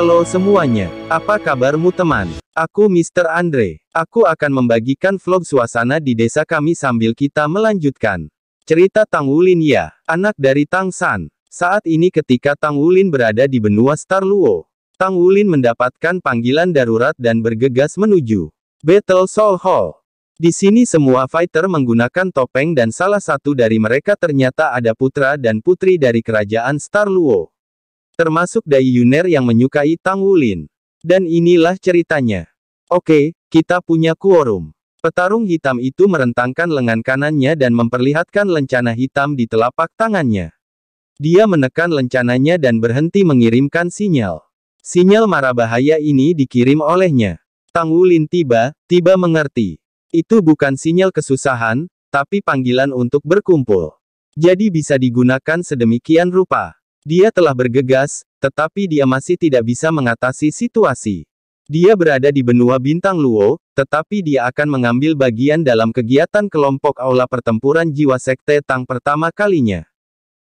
Halo semuanya, apa kabarmu teman? Aku Mr. Andre. Aku akan membagikan vlog suasana di desa kami sambil kita melanjutkan. Cerita Tang Wulin ya, anak dari Tang San. Saat ini ketika Tang Wulin berada di benua Star Luo, Tang Wulin mendapatkan panggilan darurat dan bergegas menuju Battle Soul Hall. Di sini semua fighter menggunakan topeng dan salah satu dari mereka ternyata ada putra dan putri dari kerajaan Star Luo. Termasuk Dai Yuner yang menyukai Tang Wulin. Dan inilah ceritanya. Oke, kita punya quorum. Petarung hitam itu merentangkan lengan kanannya dan memperlihatkan lencana hitam di telapak tangannya. Dia menekan lencananya dan berhenti mengirimkan sinyal. Sinyal marah bahaya ini dikirim olehnya. Tang Wulin tiba, tiba mengerti. Itu bukan sinyal kesusahan, tapi panggilan untuk berkumpul. Jadi bisa digunakan sedemikian rupa. Dia telah bergegas, tetapi dia masih tidak bisa mengatasi situasi. Dia berada di benua bintang Luo, tetapi dia akan mengambil bagian dalam kegiatan kelompok aula pertempuran jiwa sekte Tang pertama kalinya.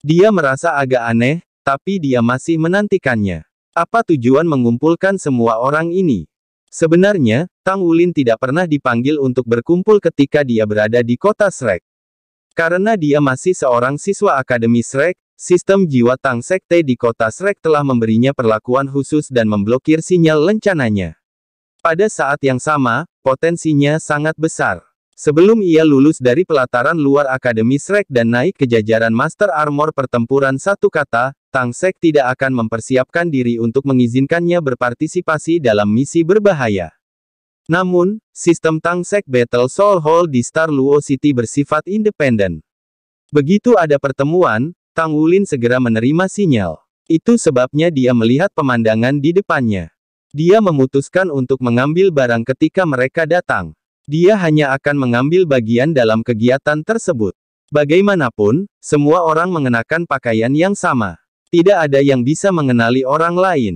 Dia merasa agak aneh, tapi dia masih menantikannya. Apa tujuan mengumpulkan semua orang ini? Sebenarnya, Tang Wulin tidak pernah dipanggil untuk berkumpul ketika dia berada di kota Shrek. Karena dia masih seorang siswa Akademi Shrek, Sistem jiwa Tang Sekte di kota Srek telah memberinya perlakuan khusus dan memblokir sinyal lencananya. Pada saat yang sama, potensinya sangat besar. Sebelum ia lulus dari pelataran luar Akademi Srek dan naik ke jajaran Master Armor pertempuran satu kata, Tang Sek tidak akan mempersiapkan diri untuk mengizinkannya berpartisipasi dalam misi berbahaya. Namun, sistem Tang Sek Battle Soul Hall di Star Luo City bersifat independen. Begitu ada pertemuan, Tang Wulin segera menerima sinyal. Itu sebabnya dia melihat pemandangan di depannya. Dia memutuskan untuk mengambil barang ketika mereka datang. Dia hanya akan mengambil bagian dalam kegiatan tersebut. Bagaimanapun, semua orang mengenakan pakaian yang sama. Tidak ada yang bisa mengenali orang lain.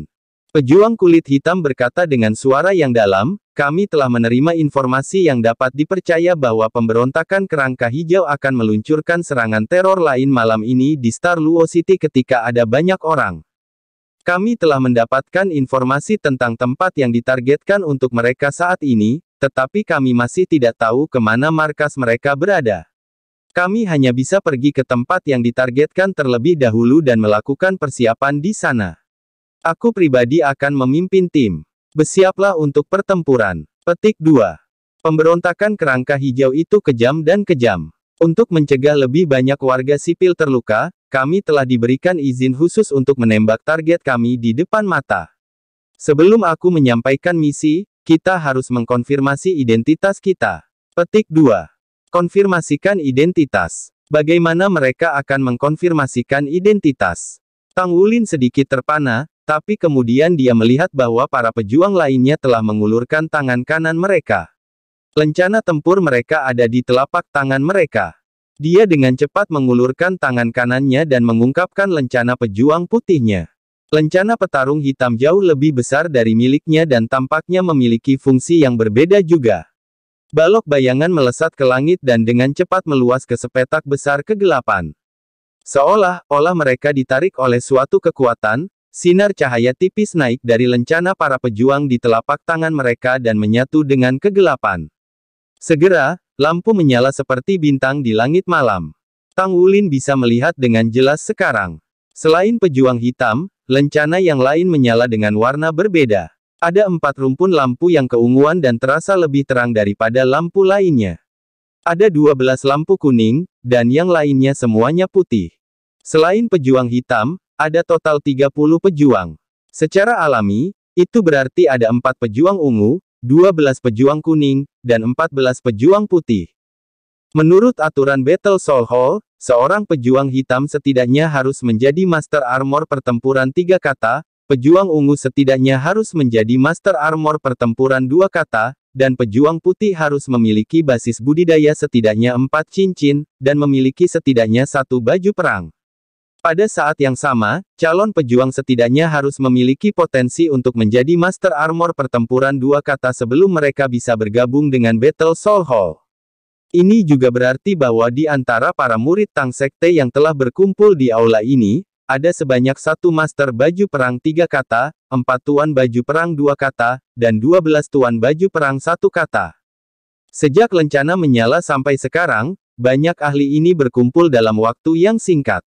Pejuang kulit hitam berkata dengan suara yang dalam, kami telah menerima informasi yang dapat dipercaya bahwa pemberontakan kerangka hijau akan meluncurkan serangan teror lain malam ini di Star Luo City ketika ada banyak orang. Kami telah mendapatkan informasi tentang tempat yang ditargetkan untuk mereka saat ini, tetapi kami masih tidak tahu kemana markas mereka berada. Kami hanya bisa pergi ke tempat yang ditargetkan terlebih dahulu dan melakukan persiapan di sana. Aku pribadi akan memimpin tim. Bersiaplah untuk pertempuran. Petik 2. Pemberontakan kerangka hijau itu kejam dan kejam. Untuk mencegah lebih banyak warga sipil terluka, kami telah diberikan izin khusus untuk menembak target kami di depan mata. Sebelum aku menyampaikan misi, kita harus mengkonfirmasi identitas kita. Petik 2. Konfirmasikan identitas. Bagaimana mereka akan mengkonfirmasikan identitas? Tang Wulin sedikit terpana, tapi kemudian dia melihat bahwa para pejuang lainnya telah mengulurkan tangan kanan mereka. Lencana tempur mereka ada di telapak tangan mereka. Dia dengan cepat mengulurkan tangan kanannya dan mengungkapkan lencana pejuang putihnya. Lencana petarung hitam jauh lebih besar dari miliknya dan tampaknya memiliki fungsi yang berbeda juga. Balok bayangan melesat ke langit dan dengan cepat meluas ke sepetak besar kegelapan. Seolah-olah mereka ditarik oleh suatu kekuatan, Sinar cahaya tipis naik dari lencana para pejuang di telapak tangan mereka dan menyatu dengan kegelapan. Segera, lampu menyala seperti bintang di langit malam. Tang Wulin bisa melihat dengan jelas sekarang. Selain pejuang hitam, lencana yang lain menyala dengan warna berbeda. Ada empat rumpun lampu yang keunguan dan terasa lebih terang daripada lampu lainnya. Ada dua belas lampu kuning, dan yang lainnya semuanya putih. Selain pejuang hitam, ada total 30 pejuang. Secara alami, itu berarti ada empat pejuang ungu, 12 pejuang kuning, dan 14 pejuang putih. Menurut aturan Battle Soul Hall, seorang pejuang hitam setidaknya harus menjadi Master Armor pertempuran tiga kata, pejuang ungu setidaknya harus menjadi Master Armor pertempuran dua kata, dan pejuang putih harus memiliki basis budidaya setidaknya empat cincin, dan memiliki setidaknya satu baju perang. Pada saat yang sama, calon pejuang setidaknya harus memiliki potensi untuk menjadi Master Armor pertempuran dua kata sebelum mereka bisa bergabung dengan Battle Soul Hall. Ini juga berarti bahwa di antara para murid Tang Sekte yang telah berkumpul di aula ini, ada sebanyak satu Master Baju Perang tiga kata, empat Tuan Baju Perang dua kata, dan dua belas Tuan Baju Perang satu kata. Sejak lencana menyala sampai sekarang, banyak ahli ini berkumpul dalam waktu yang singkat.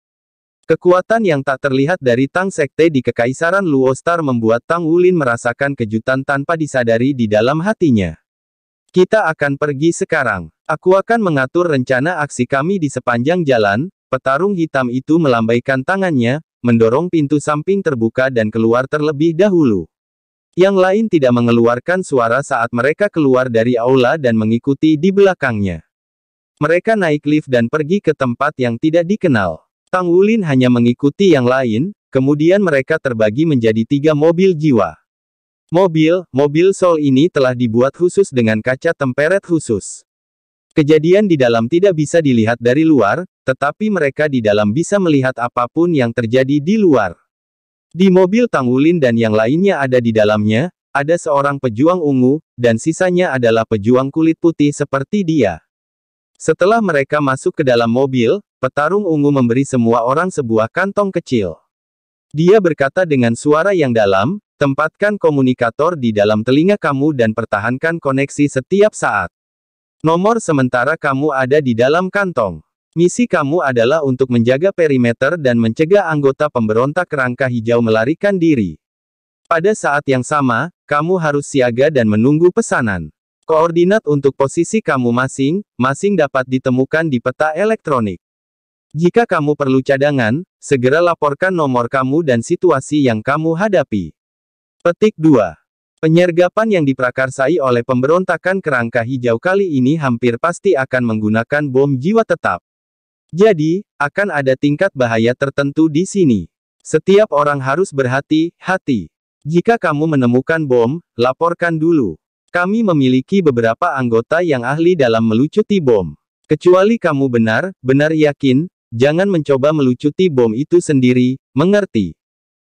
Kekuatan yang tak terlihat dari Tang Sekte di Kekaisaran Luostar membuat Tang Wulin merasakan kejutan tanpa disadari di dalam hatinya. Kita akan pergi sekarang. Aku akan mengatur rencana aksi kami di sepanjang jalan, petarung hitam itu melambaikan tangannya, mendorong pintu samping terbuka dan keluar terlebih dahulu. Yang lain tidak mengeluarkan suara saat mereka keluar dari aula dan mengikuti di belakangnya. Mereka naik lift dan pergi ke tempat yang tidak dikenal. Tang Wulin hanya mengikuti yang lain, kemudian mereka terbagi menjadi tiga mobil jiwa. Mobil, mobil Sol ini telah dibuat khusus dengan kaca temperet khusus. Kejadian di dalam tidak bisa dilihat dari luar, tetapi mereka di dalam bisa melihat apapun yang terjadi di luar. Di mobil Tang Wulin dan yang lainnya ada di dalamnya, ada seorang pejuang ungu, dan sisanya adalah pejuang kulit putih seperti dia. Setelah mereka masuk ke dalam mobil, Petarung ungu memberi semua orang sebuah kantong kecil. Dia berkata dengan suara yang dalam, tempatkan komunikator di dalam telinga kamu dan pertahankan koneksi setiap saat. Nomor sementara kamu ada di dalam kantong. Misi kamu adalah untuk menjaga perimeter dan mencegah anggota pemberontak rangka hijau melarikan diri. Pada saat yang sama, kamu harus siaga dan menunggu pesanan. Koordinat untuk posisi kamu masing-masing dapat ditemukan di peta elektronik. Jika kamu perlu cadangan, segera laporkan nomor kamu dan situasi yang kamu hadapi. Petik 2. Penyergapan yang diprakarsai oleh pemberontakan kerangka hijau kali ini hampir pasti akan menggunakan bom jiwa tetap. Jadi, akan ada tingkat bahaya tertentu di sini. Setiap orang harus berhati-hati. Jika kamu menemukan bom, laporkan dulu. Kami memiliki beberapa anggota yang ahli dalam melucuti bom. Kecuali kamu benar, benar yakin, Jangan mencoba melucuti bom itu sendiri, mengerti?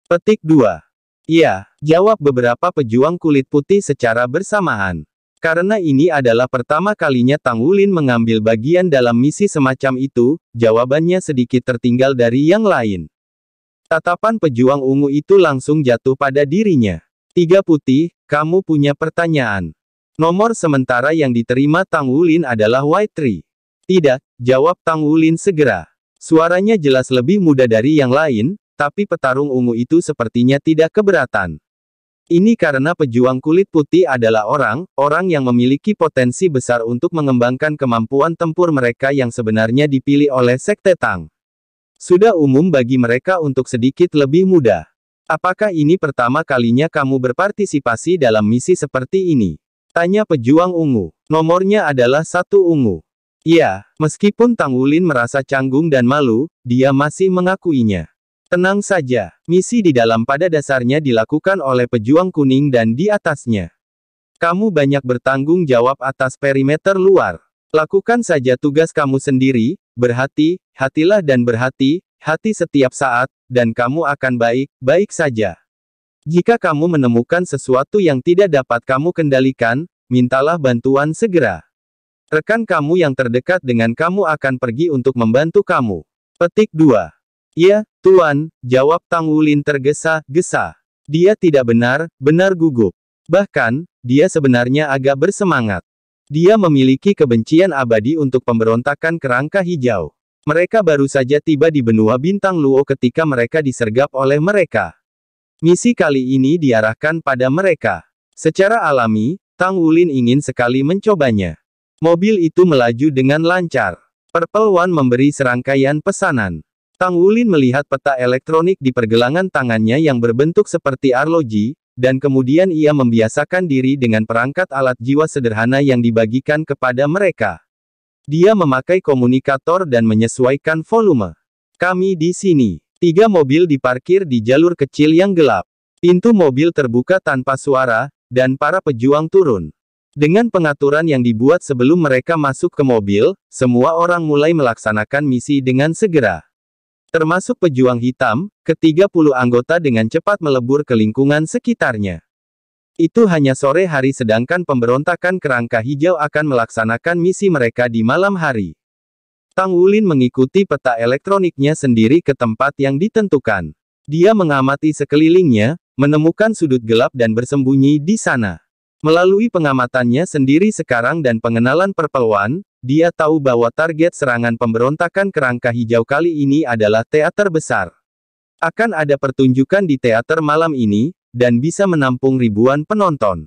Petik 2. Iya, jawab beberapa pejuang kulit putih secara bersamaan. Karena ini adalah pertama kalinya Tang Wulin mengambil bagian dalam misi semacam itu, jawabannya sedikit tertinggal dari yang lain. Tatapan pejuang ungu itu langsung jatuh pada dirinya. Tiga putih, kamu punya pertanyaan. Nomor sementara yang diterima Tang Wulin adalah White Tree. Tidak, jawab Tang Wulin segera. Suaranya jelas lebih muda dari yang lain, tapi petarung ungu itu sepertinya tidak keberatan. Ini karena pejuang kulit putih adalah orang, orang yang memiliki potensi besar untuk mengembangkan kemampuan tempur mereka yang sebenarnya dipilih oleh Sekte Tang. Sudah umum bagi mereka untuk sedikit lebih muda. Apakah ini pertama kalinya kamu berpartisipasi dalam misi seperti ini? Tanya pejuang ungu. Nomornya adalah satu ungu. Ya, meskipun Tang Wulin merasa canggung dan malu, dia masih mengakuinya. Tenang saja, misi di dalam pada dasarnya dilakukan oleh pejuang kuning dan di atasnya. Kamu banyak bertanggung jawab atas perimeter luar. Lakukan saja tugas kamu sendiri, berhati, hatilah dan berhati, hati setiap saat, dan kamu akan baik, baik saja. Jika kamu menemukan sesuatu yang tidak dapat kamu kendalikan, mintalah bantuan segera. Rekan kamu yang terdekat dengan kamu akan pergi untuk membantu kamu. Petik 2. Ya, Tuan, jawab Tang Wulin tergesa-gesa. Dia tidak benar, benar gugup. Bahkan, dia sebenarnya agak bersemangat. Dia memiliki kebencian abadi untuk pemberontakan kerangka hijau. Mereka baru saja tiba di benua bintang Luo ketika mereka disergap oleh mereka. Misi kali ini diarahkan pada mereka. Secara alami, Tang Wulin ingin sekali mencobanya. Mobil itu melaju dengan lancar. Purple One memberi serangkaian pesanan. Tang Wulin melihat peta elektronik di pergelangan tangannya yang berbentuk seperti arloji, dan kemudian ia membiasakan diri dengan perangkat alat jiwa sederhana yang dibagikan kepada mereka. Dia memakai komunikator dan menyesuaikan volume. Kami di sini. Tiga mobil diparkir di jalur kecil yang gelap. Pintu mobil terbuka tanpa suara, dan para pejuang turun. Dengan pengaturan yang dibuat sebelum mereka masuk ke mobil, semua orang mulai melaksanakan misi dengan segera. Termasuk pejuang hitam, ketiga puluh anggota dengan cepat melebur ke lingkungan sekitarnya. Itu hanya sore hari sedangkan pemberontakan kerangka hijau akan melaksanakan misi mereka di malam hari. Tang Wulin mengikuti peta elektroniknya sendiri ke tempat yang ditentukan. Dia mengamati sekelilingnya, menemukan sudut gelap dan bersembunyi di sana. Melalui pengamatannya sendiri sekarang dan pengenalan perpeluan, dia tahu bahwa target serangan pemberontakan kerangka hijau kali ini adalah teater besar. Akan ada pertunjukan di teater malam ini, dan bisa menampung ribuan penonton.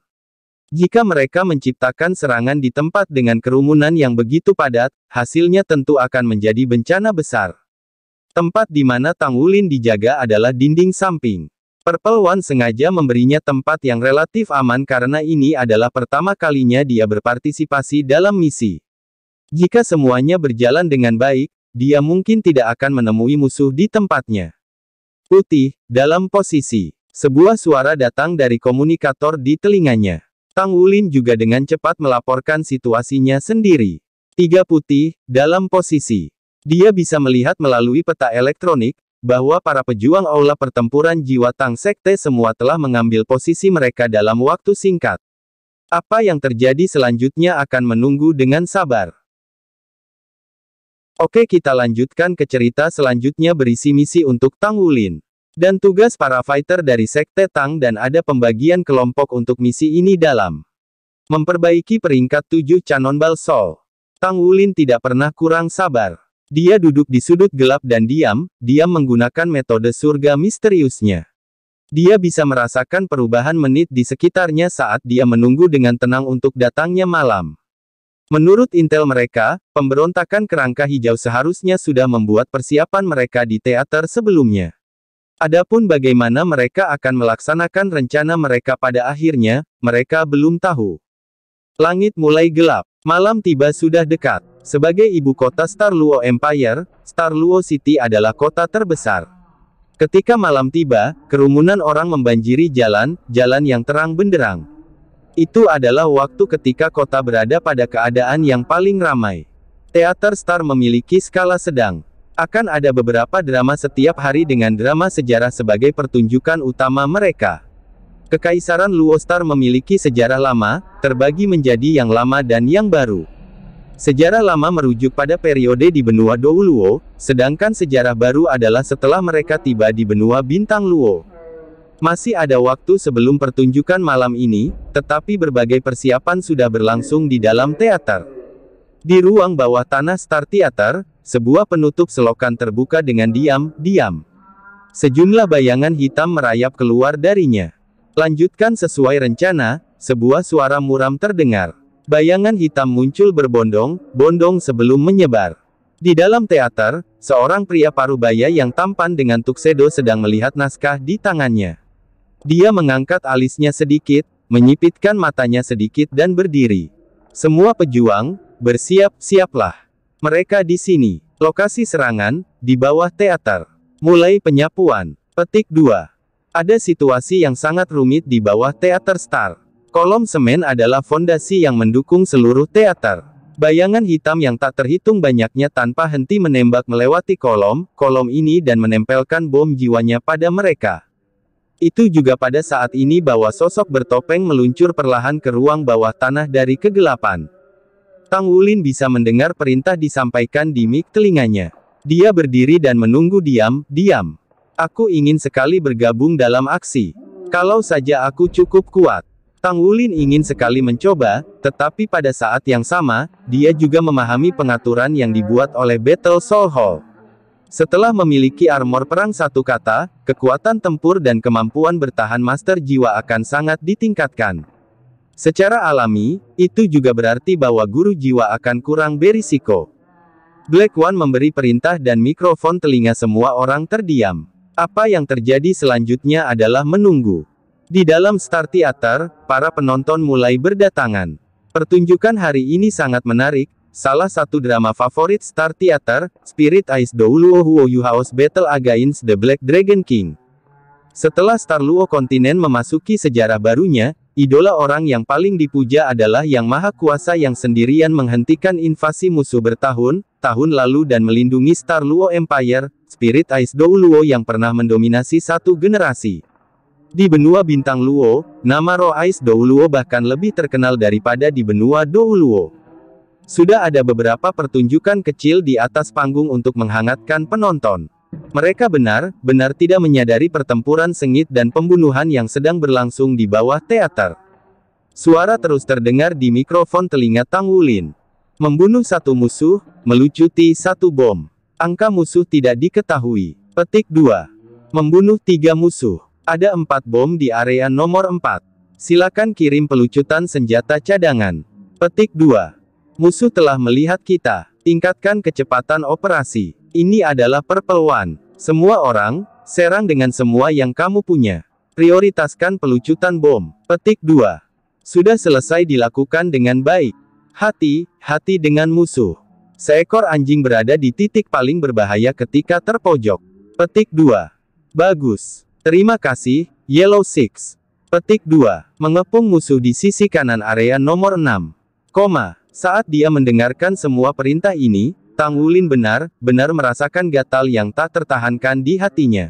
Jika mereka menciptakan serangan di tempat dengan kerumunan yang begitu padat, hasilnya tentu akan menjadi bencana besar. Tempat di mana Tang Wulin dijaga adalah dinding samping. Purple One sengaja memberinya tempat yang relatif aman karena ini adalah pertama kalinya dia berpartisipasi dalam misi. Jika semuanya berjalan dengan baik, dia mungkin tidak akan menemui musuh di tempatnya. Putih, dalam posisi. Sebuah suara datang dari komunikator di telinganya. Tang Wulin juga dengan cepat melaporkan situasinya sendiri. Tiga putih, dalam posisi. Dia bisa melihat melalui peta elektronik, bahwa para pejuang aula pertempuran jiwa Tang Sekte semua telah mengambil posisi mereka dalam waktu singkat. Apa yang terjadi selanjutnya akan menunggu dengan sabar. Oke kita lanjutkan ke cerita selanjutnya berisi misi untuk Tang Wulin. Dan tugas para fighter dari Sekte Tang dan ada pembagian kelompok untuk misi ini dalam memperbaiki peringkat 7 canon balsol. Tang Wulin tidak pernah kurang sabar. Dia duduk di sudut gelap dan diam, diam menggunakan metode surga misteriusnya. Dia bisa merasakan perubahan menit di sekitarnya saat dia menunggu dengan tenang untuk datangnya malam. Menurut intel mereka, pemberontakan kerangka hijau seharusnya sudah membuat persiapan mereka di teater sebelumnya. Adapun bagaimana mereka akan melaksanakan rencana mereka pada akhirnya, mereka belum tahu. Langit mulai gelap, malam tiba sudah dekat. Sebagai ibu kota Star Luo Empire, Star Luo City adalah kota terbesar. Ketika malam tiba, kerumunan orang membanjiri jalan, jalan yang terang benderang. Itu adalah waktu ketika kota berada pada keadaan yang paling ramai. Teater Star memiliki skala sedang. Akan ada beberapa drama setiap hari dengan drama sejarah sebagai pertunjukan utama mereka. Kekaisaran Luo Star memiliki sejarah lama, terbagi menjadi yang lama dan yang baru. Sejarah lama merujuk pada periode di benua Douluo, sedangkan sejarah baru adalah setelah mereka tiba di benua Bintang Luo. Masih ada waktu sebelum pertunjukan malam ini, tetapi berbagai persiapan sudah berlangsung di dalam teater. Di ruang bawah tanah Star Theater, sebuah penutup selokan terbuka dengan diam-diam. Sejumlah bayangan hitam merayap keluar darinya. Lanjutkan sesuai rencana, sebuah suara muram terdengar. Bayangan hitam muncul berbondong, bondong sebelum menyebar. Di dalam teater, seorang pria parubaya yang tampan dengan tuksedo sedang melihat naskah di tangannya. Dia mengangkat alisnya sedikit, menyipitkan matanya sedikit dan berdiri. Semua pejuang, bersiap-siaplah. Mereka di sini. Lokasi serangan, di bawah teater. Mulai penyapuan. Petik 2. Ada situasi yang sangat rumit di bawah teater star. Kolom semen adalah fondasi yang mendukung seluruh teater. Bayangan hitam yang tak terhitung banyaknya tanpa henti menembak melewati kolom, kolom ini dan menempelkan bom jiwanya pada mereka. Itu juga pada saat ini bahwa sosok bertopeng meluncur perlahan ke ruang bawah tanah dari kegelapan. Tang Wulin bisa mendengar perintah disampaikan di mik telinganya. Dia berdiri dan menunggu diam, diam. Aku ingin sekali bergabung dalam aksi. Kalau saja aku cukup kuat. Tang Wulin ingin sekali mencoba, tetapi pada saat yang sama, dia juga memahami pengaturan yang dibuat oleh Battle Soul Hall. Setelah memiliki armor perang satu kata, kekuatan tempur dan kemampuan bertahan Master Jiwa akan sangat ditingkatkan. Secara alami, itu juga berarti bahwa guru jiwa akan kurang berisiko. Black One memberi perintah dan mikrofon telinga semua orang terdiam. Apa yang terjadi selanjutnya adalah menunggu. Di dalam Star Theater, para penonton mulai berdatangan. Pertunjukan hari ini sangat menarik, salah satu drama favorit Star Theater, Spirit Eyes Douluo Huo Yu House Battle Against the Black Dragon King. Setelah Star Luo kontinen memasuki sejarah barunya, idola orang yang paling dipuja adalah Yang Maha Kuasa yang sendirian menghentikan invasi musuh bertahun, tahun lalu dan melindungi Star Luo Empire, Spirit Ice Douluo yang pernah mendominasi satu generasi. Di benua bintang Luo, nama Roais Dou Luo bahkan lebih terkenal daripada di benua Dou Luo. Sudah ada beberapa pertunjukan kecil di atas panggung untuk menghangatkan penonton. Mereka benar, benar tidak menyadari pertempuran sengit dan pembunuhan yang sedang berlangsung di bawah teater. Suara terus terdengar di mikrofon telinga Tang Wulin. Membunuh satu musuh, melucuti satu bom. Angka musuh tidak diketahui. Petik 2. Membunuh tiga musuh. Ada empat bom di area nomor 4. Silakan kirim pelucutan senjata cadangan. Petik 2. Musuh telah melihat kita. Tingkatkan kecepatan operasi. Ini adalah perpeluan. Semua orang, serang dengan semua yang kamu punya. Prioritaskan pelucutan bom. Petik 2. Sudah selesai dilakukan dengan baik. Hati, hati dengan musuh. Seekor anjing berada di titik paling berbahaya ketika terpojok. Petik 2. Bagus. Terima kasih, Yellow Six. Petik 2. Mengepung musuh di sisi kanan area nomor 6. Koma. Saat dia mendengarkan semua perintah ini, Tang Wulin benar-benar merasakan gatal yang tak tertahankan di hatinya.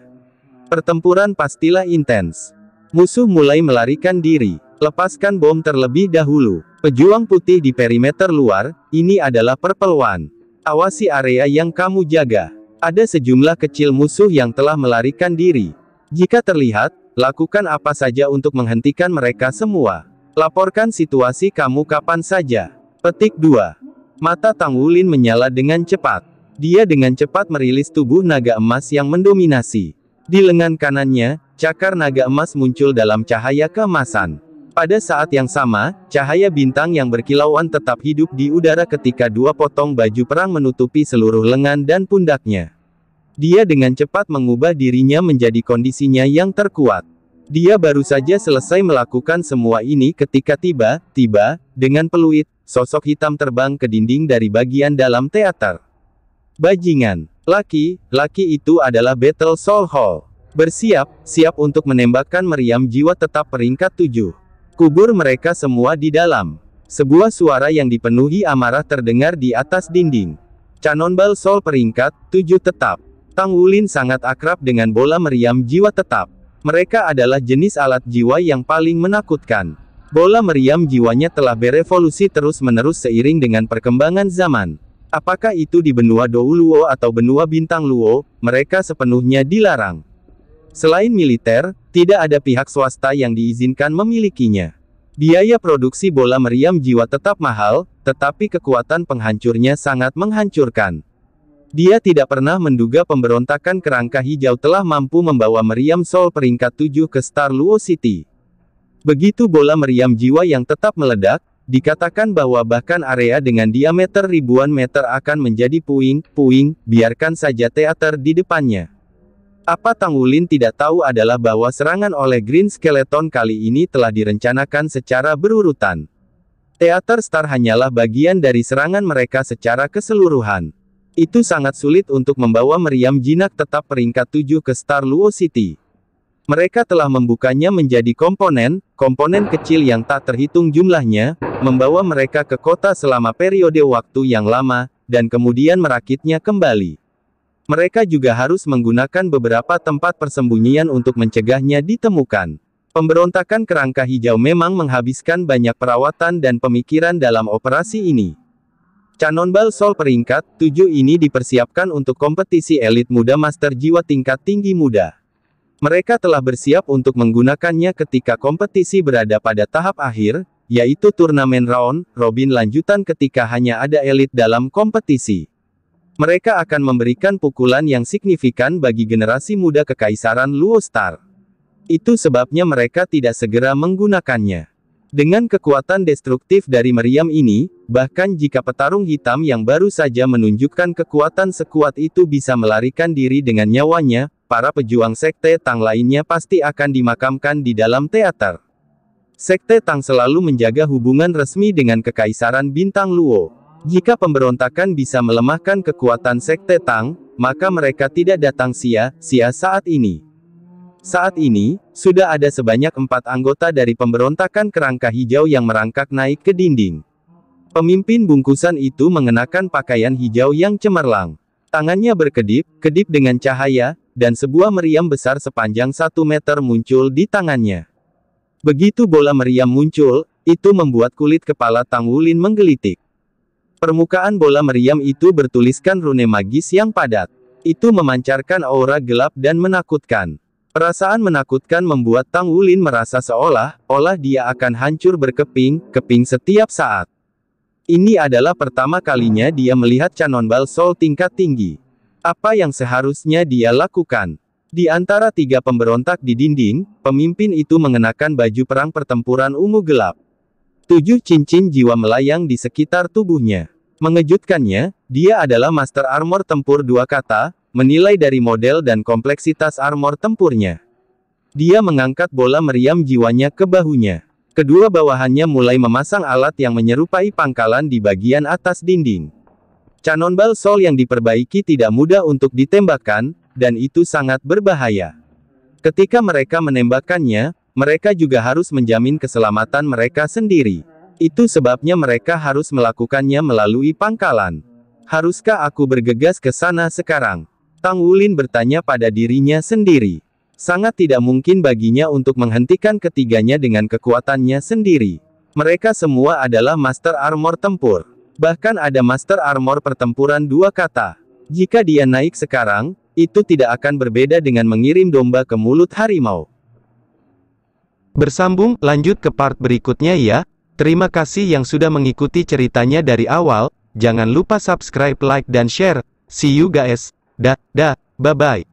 Pertempuran pastilah intens. Musuh mulai melarikan diri. Lepaskan bom terlebih dahulu. Pejuang putih di perimeter luar, ini adalah Purple One. Awasi area yang kamu jaga. Ada sejumlah kecil musuh yang telah melarikan diri. Jika terlihat, lakukan apa saja untuk menghentikan mereka semua. Laporkan situasi kamu kapan saja. Petik 2. Mata Tang Wulin menyala dengan cepat. Dia dengan cepat merilis tubuh naga emas yang mendominasi. Di lengan kanannya, cakar naga emas muncul dalam cahaya keemasan. Pada saat yang sama, cahaya bintang yang berkilauan tetap hidup di udara ketika dua potong baju perang menutupi seluruh lengan dan pundaknya. Dia dengan cepat mengubah dirinya menjadi kondisinya yang terkuat. Dia baru saja selesai melakukan semua ini ketika tiba-tiba, dengan peluit, sosok hitam terbang ke dinding dari bagian dalam teater. Bajingan. Laki, laki itu adalah Battle Soul Hall. Bersiap, siap untuk menembakkan meriam jiwa tetap peringkat tujuh. Kubur mereka semua di dalam. Sebuah suara yang dipenuhi amarah terdengar di atas dinding. Cannonball Soul peringkat tujuh tetap. Tang Wulin sangat akrab dengan bola meriam jiwa tetap. Mereka adalah jenis alat jiwa yang paling menakutkan. Bola meriam jiwanya telah berevolusi terus-menerus seiring dengan perkembangan zaman. Apakah itu di benua Douluo atau benua Bintang Luo, mereka sepenuhnya dilarang. Selain militer, tidak ada pihak swasta yang diizinkan memilikinya. Biaya produksi bola meriam jiwa tetap mahal, tetapi kekuatan penghancurnya sangat menghancurkan. Dia tidak pernah menduga pemberontakan kerangka hijau telah mampu membawa Meriam Sol peringkat 7 ke Star Luo City. Begitu bola meriam jiwa yang tetap meledak, dikatakan bahwa bahkan area dengan diameter ribuan meter akan menjadi puing-puing, biarkan saja teater di depannya. Apa Tang Wulin tidak tahu adalah bahwa serangan oleh Green Skeleton kali ini telah direncanakan secara berurutan. Teater Star hanyalah bagian dari serangan mereka secara keseluruhan. Itu sangat sulit untuk membawa meriam jinak tetap peringkat 7 ke Star Luo City. Mereka telah membukanya menjadi komponen, komponen kecil yang tak terhitung jumlahnya, membawa mereka ke kota selama periode waktu yang lama, dan kemudian merakitnya kembali. Mereka juga harus menggunakan beberapa tempat persembunyian untuk mencegahnya ditemukan. Pemberontakan kerangka hijau memang menghabiskan banyak perawatan dan pemikiran dalam operasi ini. Cannonball Sol peringkat 7 ini dipersiapkan untuk kompetisi elit muda master jiwa tingkat tinggi muda. Mereka telah bersiap untuk menggunakannya ketika kompetisi berada pada tahap akhir, yaitu turnamen round robin lanjutan ketika hanya ada elit dalam kompetisi. Mereka akan memberikan pukulan yang signifikan bagi generasi muda kekaisaran Luo Star. Itu sebabnya mereka tidak segera menggunakannya. Dengan kekuatan destruktif dari meriam ini, Bahkan jika petarung hitam yang baru saja menunjukkan kekuatan sekuat itu bisa melarikan diri dengan nyawanya, para pejuang sekte Tang lainnya pasti akan dimakamkan di dalam teater. Sekte Tang selalu menjaga hubungan resmi dengan Kekaisaran Bintang Luo. Jika pemberontakan bisa melemahkan kekuatan Sekte Tang, maka mereka tidak datang sia-sia saat ini. Saat ini, sudah ada sebanyak empat anggota dari pemberontakan kerangka hijau yang merangkak naik ke dinding. Pemimpin bungkusan itu mengenakan pakaian hijau yang cemerlang. Tangannya berkedip, kedip dengan cahaya, dan sebuah meriam besar sepanjang satu meter muncul di tangannya. Begitu bola meriam muncul, itu membuat kulit kepala Tang Wulin menggelitik. Permukaan bola meriam itu bertuliskan rune magis yang padat. Itu memancarkan aura gelap dan menakutkan. Perasaan menakutkan membuat Tang Wulin merasa seolah-olah dia akan hancur berkeping-keping setiap saat. Ini adalah pertama kalinya dia melihat Canonbal Sol tingkat tinggi. Apa yang seharusnya dia lakukan? Di antara tiga pemberontak di dinding, pemimpin itu mengenakan baju perang pertempuran ungu gelap. Tujuh cincin jiwa melayang di sekitar tubuhnya. Mengejutkannya, dia adalah master armor tempur dua kata, menilai dari model dan kompleksitas armor tempurnya. Dia mengangkat bola meriam jiwanya ke bahunya. Kedua bawahannya mulai memasang alat yang menyerupai pangkalan di bagian atas dinding. Cannonball Sol yang diperbaiki tidak mudah untuk ditembakkan, dan itu sangat berbahaya. Ketika mereka menembakkannya, mereka juga harus menjamin keselamatan mereka sendiri. Itu sebabnya mereka harus melakukannya melalui pangkalan. Haruskah aku bergegas ke sana sekarang? Tang Wulin bertanya pada dirinya sendiri. Sangat tidak mungkin baginya untuk menghentikan ketiganya dengan kekuatannya sendiri. Mereka semua adalah Master Armor Tempur. Bahkan ada Master Armor Pertempuran dua kata. Jika dia naik sekarang, itu tidak akan berbeda dengan mengirim domba ke mulut harimau. Bersambung, lanjut ke part berikutnya ya. Terima kasih yang sudah mengikuti ceritanya dari awal, jangan lupa subscribe, like, dan share. See you guys. Dah, dah, bye-bye.